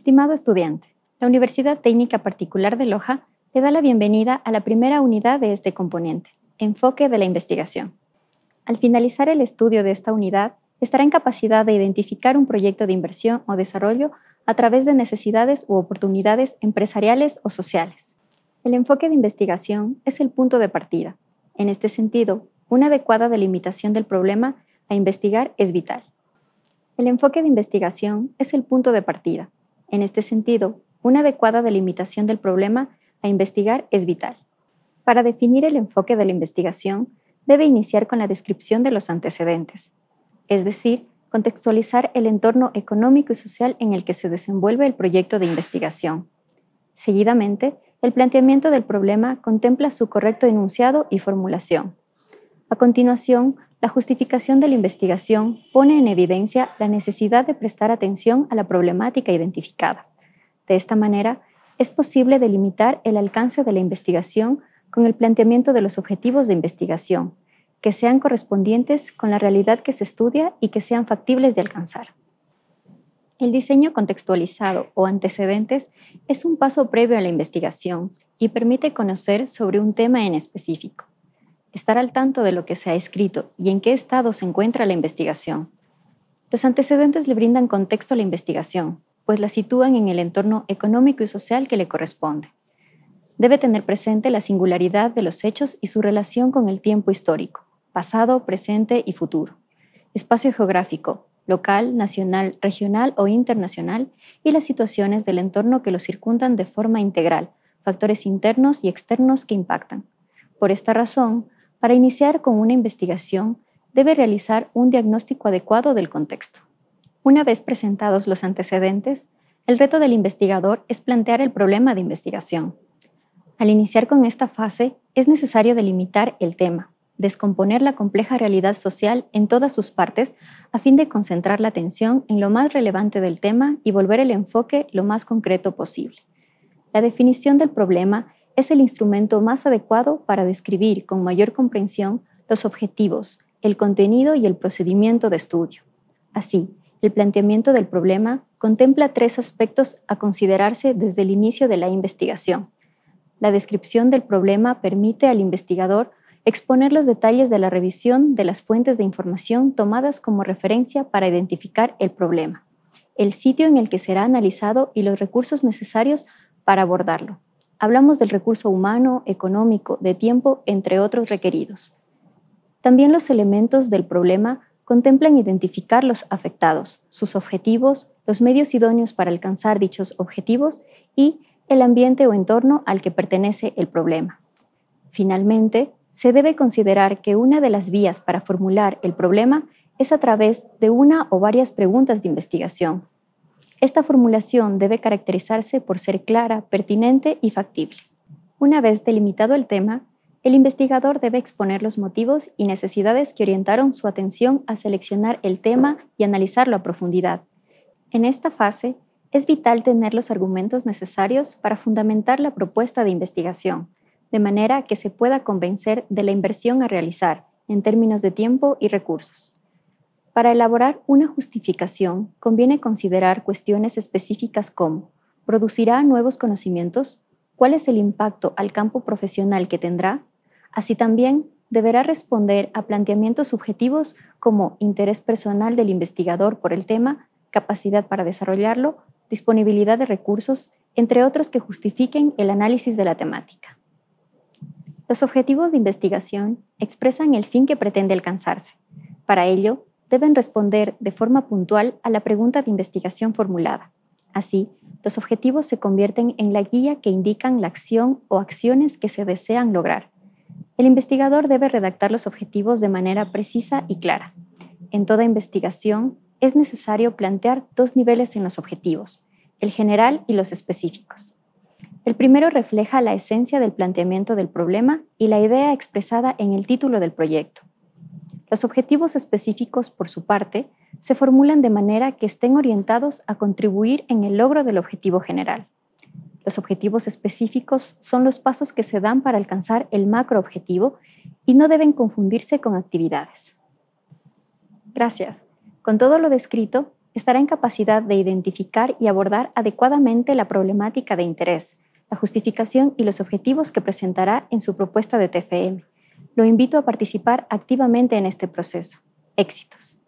Estimado estudiante, la Universidad Técnica Particular de Loja te da la bienvenida a la primera unidad de este componente, Enfoque de la Investigación. Al finalizar el estudio de esta unidad, estará en capacidad de identificar un proyecto de inversión o desarrollo a través de necesidades u oportunidades empresariales o sociales. El enfoque de investigación es el punto de partida. En este sentido, una adecuada delimitación del problema a investigar es vital. El enfoque de investigación es el punto de partida. En este sentido, una adecuada delimitación del problema a investigar es vital. Para definir el enfoque de la investigación, debe iniciar con la descripción de los antecedentes, es decir, contextualizar el entorno económico y social en el que se desenvuelve el proyecto de investigación. Seguidamente, el planteamiento del problema contempla su correcto enunciado y formulación. A continuación, la justificación de la investigación pone en evidencia la necesidad de prestar atención a la problemática identificada. De esta manera, es posible delimitar el alcance de la investigación con el planteamiento de los objetivos de investigación, que sean correspondientes con la realidad que se estudia y que sean factibles de alcanzar. El diseño contextualizado o antecedentes es un paso previo a la investigación y permite conocer sobre un tema en específico estar al tanto de lo que se ha escrito y en qué estado se encuentra la investigación. Los antecedentes le brindan contexto a la investigación, pues la sitúan en el entorno económico y social que le corresponde. Debe tener presente la singularidad de los hechos y su relación con el tiempo histórico, pasado, presente y futuro, espacio geográfico, local, nacional, regional o internacional, y las situaciones del entorno que lo circundan de forma integral, factores internos y externos que impactan. Por esta razón, para iniciar con una investigación, debe realizar un diagnóstico adecuado del contexto. Una vez presentados los antecedentes, el reto del investigador es plantear el problema de investigación. Al iniciar con esta fase, es necesario delimitar el tema, descomponer la compleja realidad social en todas sus partes a fin de concentrar la atención en lo más relevante del tema y volver el enfoque lo más concreto posible. La definición del problema es el instrumento más adecuado para describir con mayor comprensión los objetivos, el contenido y el procedimiento de estudio. Así, el planteamiento del problema contempla tres aspectos a considerarse desde el inicio de la investigación. La descripción del problema permite al investigador exponer los detalles de la revisión de las fuentes de información tomadas como referencia para identificar el problema, el sitio en el que será analizado y los recursos necesarios para abordarlo. Hablamos del recurso humano, económico, de tiempo, entre otros requeridos. También los elementos del problema contemplan identificar los afectados, sus objetivos, los medios idóneos para alcanzar dichos objetivos y el ambiente o entorno al que pertenece el problema. Finalmente, se debe considerar que una de las vías para formular el problema es a través de una o varias preguntas de investigación, esta formulación debe caracterizarse por ser clara, pertinente y factible. Una vez delimitado el tema, el investigador debe exponer los motivos y necesidades que orientaron su atención a seleccionar el tema y analizarlo a profundidad. En esta fase, es vital tener los argumentos necesarios para fundamentar la propuesta de investigación, de manera que se pueda convencer de la inversión a realizar en términos de tiempo y recursos. Para elaborar una justificación, conviene considerar cuestiones específicas como, ¿producirá nuevos conocimientos? ¿Cuál es el impacto al campo profesional que tendrá? Así también, deberá responder a planteamientos subjetivos como interés personal del investigador por el tema, capacidad para desarrollarlo, disponibilidad de recursos, entre otros que justifiquen el análisis de la temática. Los objetivos de investigación expresan el fin que pretende alcanzarse. Para ello, deben responder de forma puntual a la pregunta de investigación formulada. Así, los objetivos se convierten en la guía que indican la acción o acciones que se desean lograr. El investigador debe redactar los objetivos de manera precisa y clara. En toda investigación es necesario plantear dos niveles en los objetivos, el general y los específicos. El primero refleja la esencia del planteamiento del problema y la idea expresada en el título del proyecto. Los objetivos específicos, por su parte, se formulan de manera que estén orientados a contribuir en el logro del objetivo general. Los objetivos específicos son los pasos que se dan para alcanzar el macro objetivo y no deben confundirse con actividades. Gracias. Con todo lo descrito, estará en capacidad de identificar y abordar adecuadamente la problemática de interés, la justificación y los objetivos que presentará en su propuesta de TFM. Lo invito a participar activamente en este proceso. Éxitos.